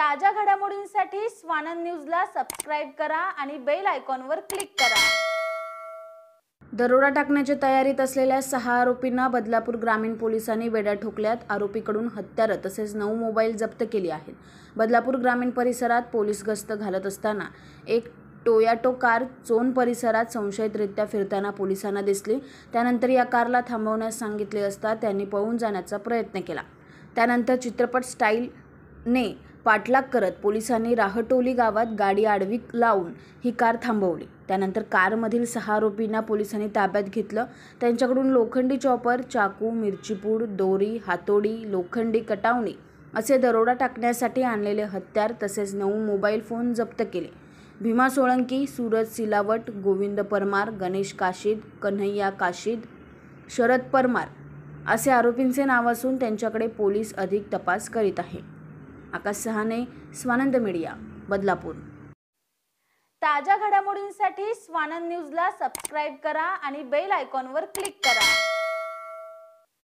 ताज्या घडामोडींसाठी स्वानंद न्यूजला सबस्क्राईब करा आणि बेल आयकॉनवर क्लिक करा दरोडा टाकण्याच्या तयारीत असलेल्या सहा आरोपींना बदलापूर ग्रामीण पोलिसांनी वेड्या ठोकल्यात आरोपीकडून हत्यारं तसेच नऊ मोबाईल जप्त केले आहेत बदलापूर ग्रामीण परिसरात पोलीस गस्त घालत असताना एक टोयाटो कार चोन परिसरात संशयितरित्या फिरताना पोलिसांना दिसली त्यानंतर या कारला थांबवण्यास सांगितले असता त्यांनी पळून जाण्याचा प्रयत्न केला त्यानंतर चित्रपट स्टाईलने पाठलाग करत पोलिसांनी राहटोली गावात गाडी आडवी लावून ही कार थांबवली त्यानंतर कारमधील सहा आरोपींना पोलिसांनी ताब्यात घेतलं त्यांच्याकडून लोखंडी चॉपर चाकू मिरचीपूड दोरी हातोडी लोखंडी कटावणी असे दरोडा टाकण्यासाठी आणलेले हत्यार तसेच नऊ मोबाईल फोन जप्त केले भीमा सोळंकी सूरज सिलावट गोविंद परमार गणेश काशीद कन्हैया काशीद शरद परमार असे आरोपींचे नाव असून त्यांच्याकडे पोलीस अधिक तपास करीत आहे आकाश सहाने स्वानंद मीडिया बदलापूर ताज्या घडामोडींसाठी स्वानंद न्यूजला सबस्क्राईब करा आणि बेल आयकॉनवर क्लिक करा